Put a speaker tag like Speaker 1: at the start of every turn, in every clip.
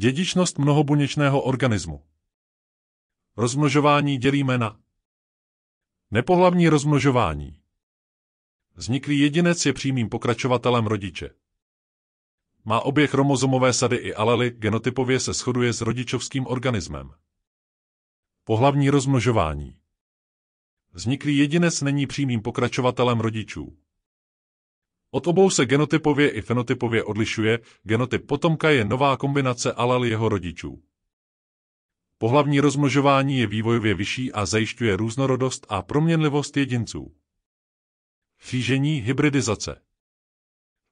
Speaker 1: Dědičnost mnohobuněčného organismu. Rozmnožování dělíme na nepohlavní rozmnožování. Vzniklý jedinec je přímým pokračovatelem rodiče. Má obě chromozomové sady i alely, genotypově se shoduje s rodičovským organismem. Pohlavní rozmnožování. Vzniklý jedinec není přímým pokračovatelem rodičů. Od obou se genotypově i fenotypově odlišuje, genotyp potomka je nová kombinace alel jeho rodičů. Pohlavní rozmnožování je vývojově vyšší a zajišťuje různorodost a proměnlivost jedinců. Křížení hybridizace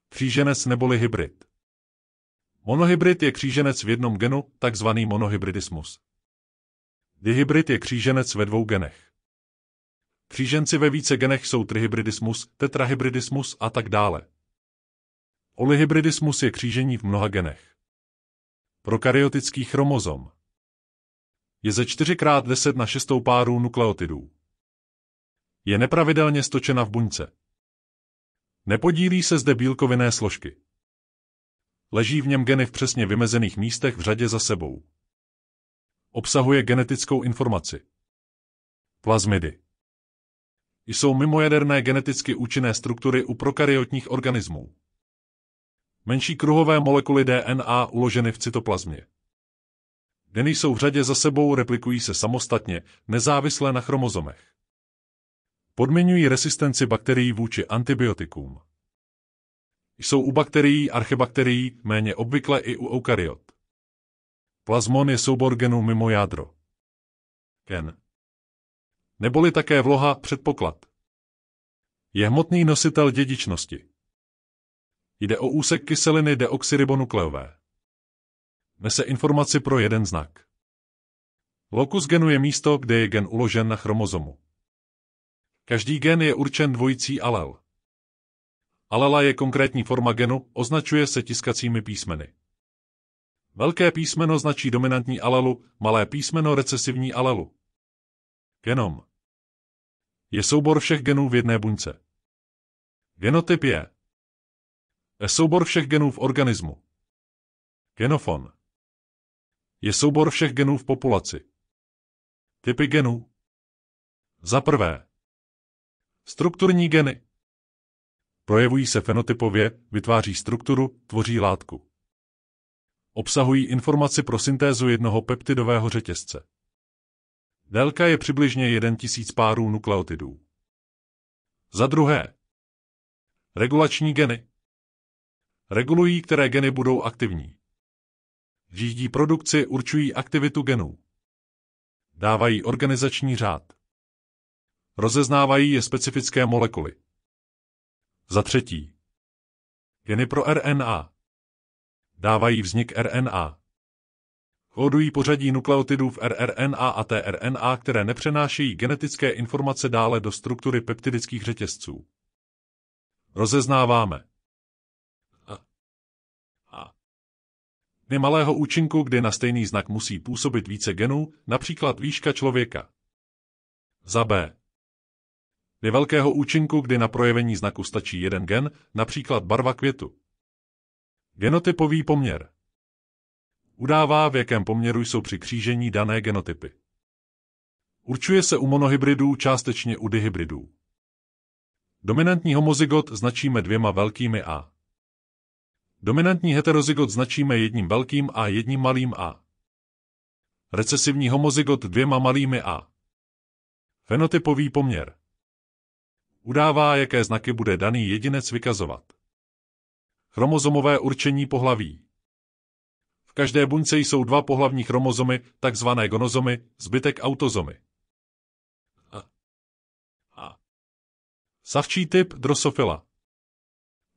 Speaker 1: Kříženec neboli hybrid Monohybrid je kříženec v jednom genu, takzvaný monohybridismus. Dihybrid je kříženec ve dvou genech. Kříženci ve více genech jsou trihybridismus, tetrahybridismus a tak dále. Olihybridismus je křížení v mnoha genech. Prokaryotický chromozom je ze 4x10 na 6 párů nukleotidů. Je nepravidelně stočena v buňce. Nepodílí se zde bílkovinné složky. Leží v něm geny v přesně vymezených místech v řadě za sebou. Obsahuje genetickou informaci. Plazmidy jsou mimojaderné geneticky účinné struktury u prokaryotních organismů. Menší kruhové molekuly DNA uloženy v cytoplazmě. Geny jsou v řadě za sebou, replikují se samostatně, nezávisle na chromozomech. Podmiňují resistenci bakterií vůči antibiotikům. Jsou u bakterií, archebakterií, méně obvykle i u eukaryot. Plazmon je soubor genů mimo jádro. Gen neboli také vloha předpoklad. Je hmotný nositel dědičnosti. Jde o úsek kyseliny deoxyribonukleové. Nese informaci pro jeden znak. Lokus genu je místo, kde je gen uložen na chromozomu. Každý gen je určen dvojicí alel. Alela je konkrétní forma genu, označuje se tiskacími písmeny. Velké písmeno značí dominantní alelu, malé písmeno recesivní alelu. Genom je soubor všech genů v jedné buňce. Genotyp je soubor všech genů v organismu. Genofon je soubor všech genů v populaci. Typy genů Za prvé Strukturní geny Projevují se fenotypově, vytváří strukturu, tvoří látku. Obsahují informaci pro syntézu jednoho peptidového řetězce. Délka je přibližně 1000 párů nukleotidů. Za druhé, regulační geny. Regulují, které geny budou aktivní. Řídí produkci, určují aktivitu genů. Dávají organizační řád. Rozeznávají je specifické molekuly. Za třetí, geny pro RNA. Dávají vznik RNA kódují pořadí nukleotidů v rRNA a tRNA, které nepřenášejí genetické informace dále do struktury peptidických řetězců. Rozeznáváme. malého účinku, kdy na stejný znak musí působit více genů, například výška člověka. Za B. Je velkého účinku, kdy na projevení znaku stačí jeden gen, například barva květu. Genotypový poměr. Udává, v jakém poměru jsou při křížení dané genotypy. Určuje se u monohybridů, částečně u dihybridů. Dominantní homozygot značíme dvěma velkými A. Dominantní heterozygot značíme jedním velkým A jedním malým A. Recesivní homozygot dvěma malými A. Fenotypový poměr. Udává, jaké znaky bude daný jedinec vykazovat. Chromozomové určení pohlaví každé buňce jsou dva pohlavní chromozomy, takzvané gonozomy, zbytek autozomy. Savčí typ drosofila.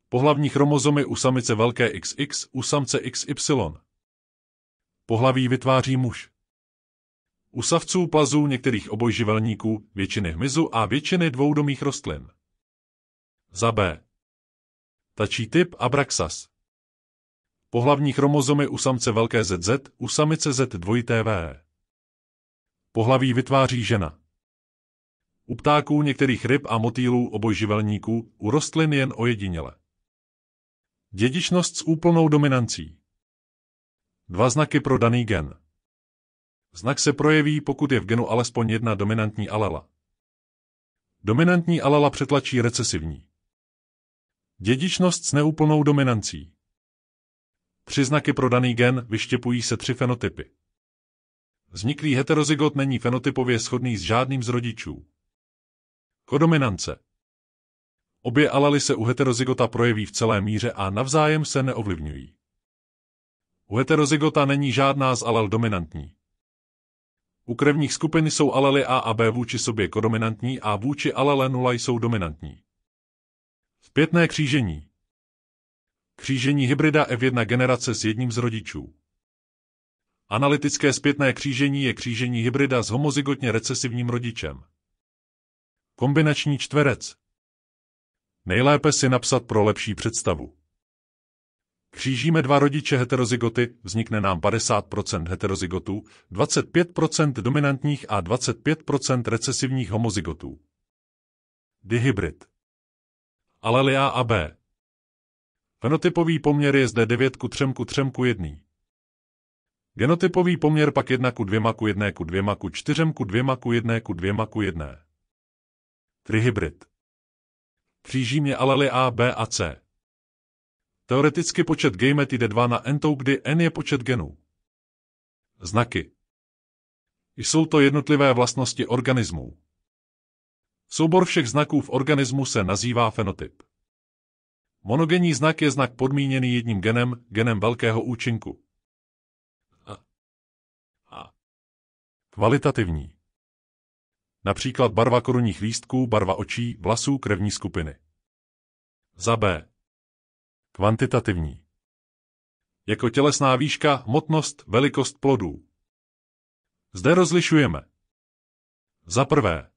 Speaker 1: Pohlavní chromozomy u samice velké XX, u samce XY. Pohlaví vytváří muž. U savců plazů některých obojživelníků, většiny hmyzu a většiny dvoudomých rostlin. Za B. Tačí typ Abraxas. Pohlavní chromozomy u samce velké ZZ, u samice Z dvojité V. Pohlaví vytváří žena. U ptáků některých ryb a motýlů obojživelníků, u rostlin jen ojediněle. Dědičnost s úplnou dominancí. Dva znaky pro daný gen. Znak se projeví, pokud je v genu alespoň jedna dominantní alela. Dominantní alela přetlačí recesivní. Dědičnost s neúplnou dominancí. Tři znaky pro daný gen vyštěpují se tři fenotypy. Vzniklý heterozygot není fenotypově shodný s žádným z rodičů. Kodominance Obě alely se u heterozygota projeví v celé míře a navzájem se neovlivňují. U heterozygota není žádná z alel dominantní. U krevních skupin jsou alely A a B vůči sobě kodominantní a vůči alele 0 jsou dominantní. Zpětné křížení Křížení hybrida F1 generace s jedním z rodičů. Analytické zpětné křížení je křížení hybrida s homozygotně recesivním rodičem. Kombinační čtverec. Nejlépe si napsat pro lepší představu. Křížíme dva rodiče heterozygoty, vznikne nám 50% heterozygotů, 25% dominantních a 25% recesivních homozygotů. Dihybrid. Alelia a B. Fenotypový poměr je zde 9 ku 3 ku 3 ku 1. Genotypový poměr pak 1 ku 2 ku 1 ku 2 ku 4 ku 2 ku 1 ku 2 ku 1. Trihybrid. Přížím je alely A, B a C. Teoreticky počet gamet jde 2 na n, tou, kdy n je počet genů. Znaky. Jsou to jednotlivé vlastnosti organismů. Soubor všech znaků v organismu se nazývá fenotyp. Monogenní znak je znak podmíněný jedním genem, genem velkého účinku. Kvalitativní. Například barva korunních lístků, barva očí, vlasů, krevní skupiny. Za B. Kvantitativní. Jako tělesná výška, hmotnost, velikost plodů. Zde rozlišujeme. Za prvé.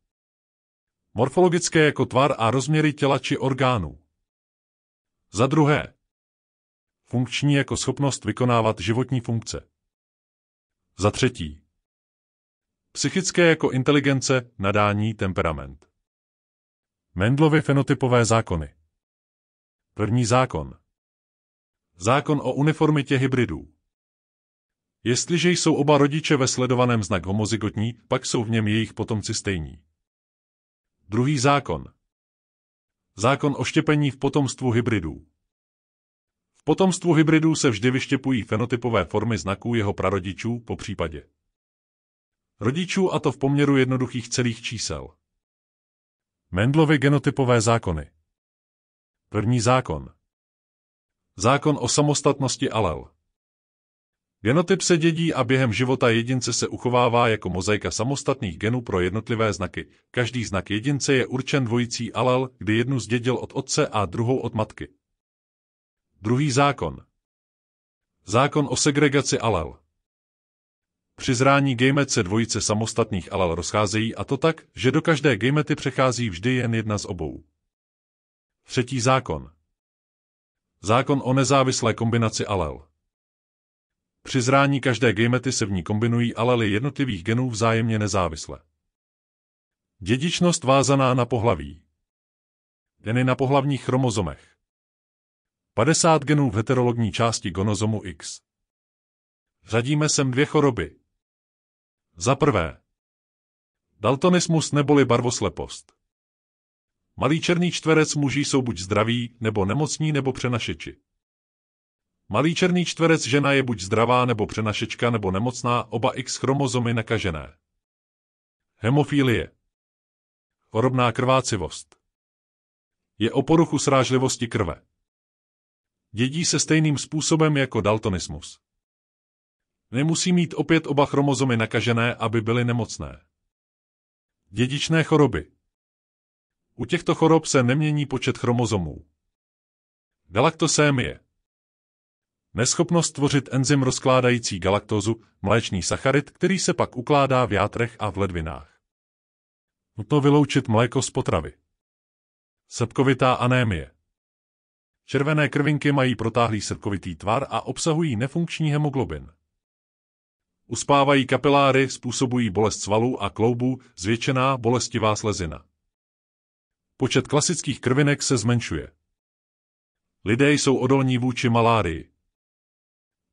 Speaker 1: Morfologické jako tvar a rozměry těla či orgánů. Za druhé, funkční jako schopnost vykonávat životní funkce. Za třetí, psychické jako inteligence, nadání, temperament. Mendlovy fenotypové zákony. První zákon. Zákon o uniformitě hybridů. Jestliže jsou oba rodiče ve sledovaném znak homozygotní, pak jsou v něm jejich potomci stejní. Druhý zákon. Zákon o štěpení v potomstvu hybridů V potomstvu hybridů se vždy vyštěpují fenotypové formy znaků jeho prarodičů po případě. Rodičů a to v poměru jednoduchých celých čísel. Mendlovy genotypové zákony První zákon Zákon o samostatnosti alel Genotyp se dědí a během života jedince se uchovává jako mozaika samostatných genů pro jednotlivé znaky. Každý znak jedince je určen dvojicí alel, kdy jednu zdědil od otce a druhou od matky. Druhý zákon. Zákon o segregaci alel. Při zrání gamet se dvojice samostatných alel rozcházejí a to tak, že do každé gamety přechází vždy jen jedna z obou. Třetí zákon. Zákon o nezávislé kombinaci alel. Při zrání každé gamety se v ní kombinují alely jednotlivých genů vzájemně nezávisle. Dědičnost vázaná na pohlaví. Geny na pohlavních chromozomech. 50 genů v heterologní části gonozomu X. Řadíme sem dvě choroby. Za prvé. Daltonismus neboli barvoslepost. Malý černý čtverec muží jsou buď zdraví, nebo nemocní, nebo přenašeči. Malý černý čtverec žena je buď zdravá nebo přenašečka nebo nemocná, oba X chromozomy nakažené. Hemofilie. Chorobná krvácivost. Je o poruchu srážlivosti krve. Dědí se stejným způsobem jako daltonismus. Nemusí mít opět oba chromozomy nakažené, aby byly nemocné. Dědičné choroby. U těchto chorob se nemění počet chromozomů. Galaktosémie. Neschopnost tvořit enzym rozkládající galaktózu, mléčný sacharid, který se pak ukládá v játrech a v ledvinách. Nutno vyloučit mléko z potravy. Srpkovitá anémie. Červené krvinky mají protáhlý srpkovitý tvar a obsahují nefunkční hemoglobin. Uspávají kapiláry, způsobují bolest svalů a kloubů, zvětšená bolestivá slezina. Počet klasických krvinek se zmenšuje. Lidé jsou odolní vůči malárii.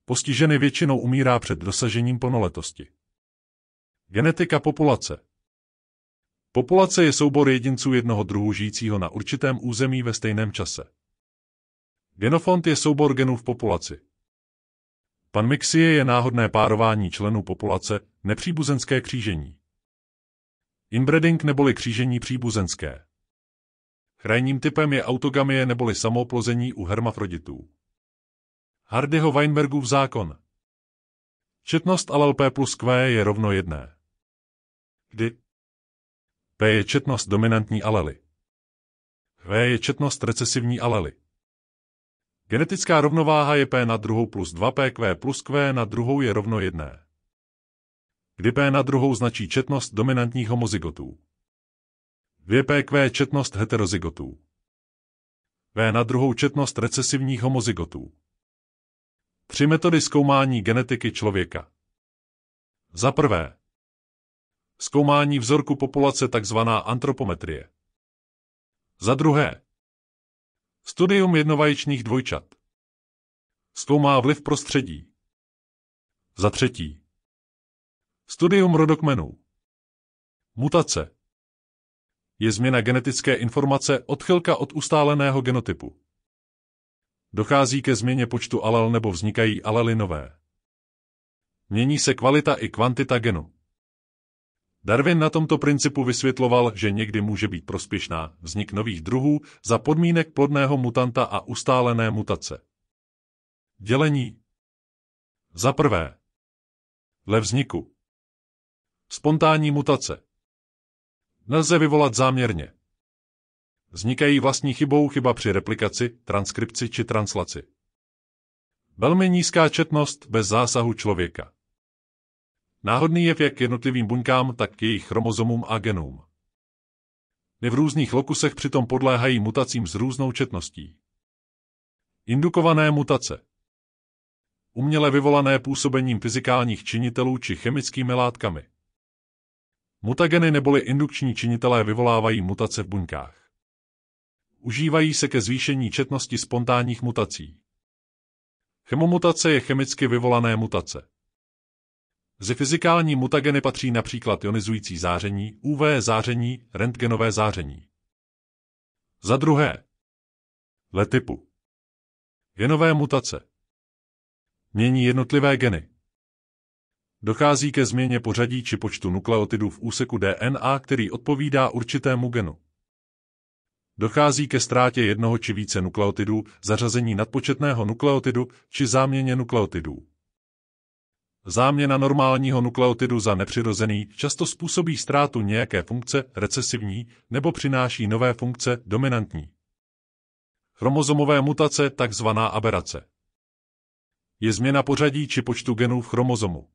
Speaker 1: Postiženy většinou umírá před dosažením plnoletosti. Genetika populace Populace je soubor jedinců jednoho druhu žijícího na určitém území ve stejném čase. Genofont je soubor genů v populaci. Panmixie je náhodné párování členů populace, nepříbuzenské křížení. Inbreeding neboli křížení příbuzenské. Krajním typem je autogamie neboli samoplození u hermafroditů. Hardyho Weinbergův zákon. Četnost LLP plus Q je rovno jedné. Kdy P je četnost dominantní alely. Q je četnost recesivní alely. Genetická rovnováha je P na druhou plus 2PQ plus Q na druhou je rovno jedné. Kdy P na druhou značí četnost dominantních homozygotů. 2PQ četnost heterozygotů. V na druhou četnost recesivních homozygotů. Tři metody zkoumání genetiky člověka. Za prvé. Zkoumání vzorku populace tzv. antropometrie. Za druhé. Studium jednovaječných dvojčat. Zkoumá vliv prostředí. Za třetí. Studium rodokmenů. Mutace. Je změna genetické informace odchylka od ustáleného genotypu. Dochází ke změně počtu alel nebo vznikají alely nové. Mění se kvalita i kvantita genu. Darwin na tomto principu vysvětloval, že někdy může být prospěšná vznik nových druhů za podmínek plodného mutanta a ustálené mutace. Dělení Za prvé Le vzniku Spontánní mutace Nelze vyvolat záměrně. Vznikají vlastní chybou chyba při replikaci, transkripci či translaci. Velmi nízká četnost bez zásahu člověka. Náhodný je jak jednotlivým buňkám, tak i jejich chromozomům a genům. Ne v různých lokusech přitom podléhají mutacím s různou četností. Indukované mutace Uměle vyvolané působením fyzikálních činitelů či chemickými látkami. Mutageny neboli indukční činitelé vyvolávají mutace v buňkách. Užívají se ke zvýšení četnosti spontánních mutací. Chemomutace je chemicky vyvolané mutace. Ze fyzikální mutageny patří například ionizující záření, UV záření, rentgenové záření. Za druhé. Le typu. Genové mutace. Mění jednotlivé geny. Dochází ke změně pořadí či počtu nukleotidů v úseku DNA, který odpovídá určitému genu. Dochází ke ztrátě jednoho či více nukleotidů, zařazení nadpočetného nukleotidu či záměně nukleotidů. Záměna normálního nukleotidu za nepřirozený často způsobí ztrátu nějaké funkce recesivní nebo přináší nové funkce dominantní. Chromozomové mutace, takzvaná aberace. Je změna pořadí či počtu genů v chromozomu.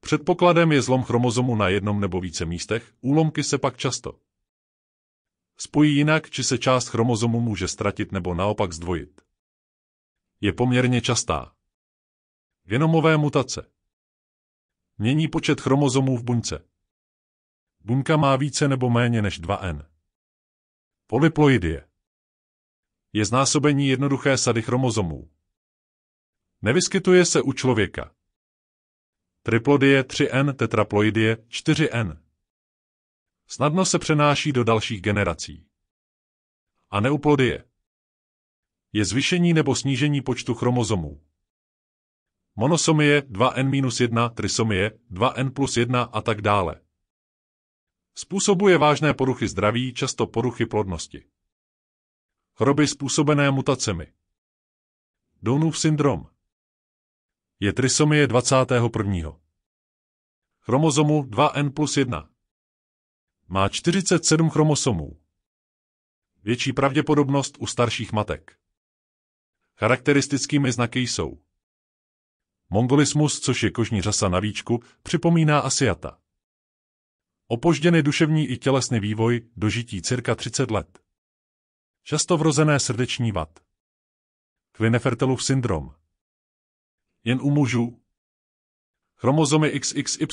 Speaker 1: Předpokladem je zlom chromozomu na jednom nebo více místech, úlomky se pak často Spojí jinak, či se část chromozomu může ztratit nebo naopak zdvojit. Je poměrně častá. Genomové mutace Mění počet chromozomů v buňce. Buňka má více nebo méně než 2N. Polyploidie je znásobení jednoduché sady chromozomů. Nevyskytuje se u člověka. Triplodie 3N, tetraploidie 4N. Snadno se přenáší do dalších generací. A neuplodie. Je zvyšení nebo snížení počtu chromozomů. Monosomie 2n-1, trisomie 2n plus 1 a tak dále. Způsobuje vážné poruchy zdraví, často poruchy plodnosti. Choroby způsobené mutacemi. Downův syndrom. Je trisomie 21. Chromozomu 2n plus 1. Má 47 chromosomů. Větší pravděpodobnost u starších matek. Charakteristickými znaky jsou Mongolismus, což je kožní řasa na výčku, připomíná Asiata. Opožděný duševní i tělesný vývoj, dožití cirka 30 let. Často vrozené srdeční vad. Kvinefertelův syndrom. Jen u mužů. Chromozomy XXY,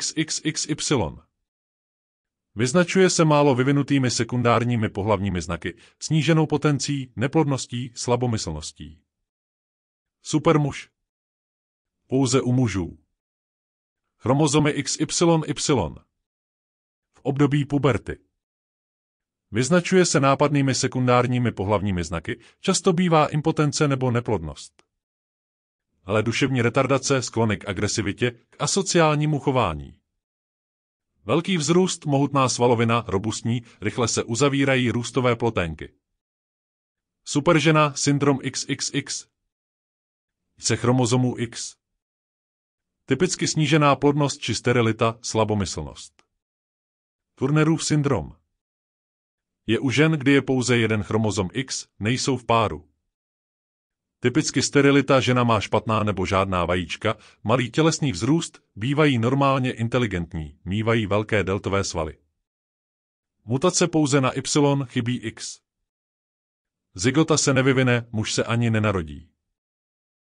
Speaker 1: XXXY. Vyznačuje se málo vyvinutými sekundárními pohlavními znaky, sníženou potencí, neplodností, slabomyslností. Supermuž. Pouze u mužů. Chromozomy XYY. V období puberty. Vyznačuje se nápadnými sekundárními pohlavními znaky, často bývá impotence nebo neplodnost. Ale duševní retardace, sklony k agresivitě, k asociálnímu chování. Velký vzrůst, mohutná svalovina, robustní, rychle se uzavírají růstové ploténky. Superžena, syndrom XXX. Se chromozomů X. Typicky snížená plodnost či sterilita, slabomyslnost. Turnerův syndrom. Je u žen, kdy je pouze jeden chromozom X, nejsou v páru. Typicky sterilita žena má špatná nebo žádná vajíčka, malý tělesný vzrůst, bývají normálně inteligentní, mývají velké deltové svaly. Mutace pouze na Y chybí X. Zygota se nevyvine, muž se ani nenarodí.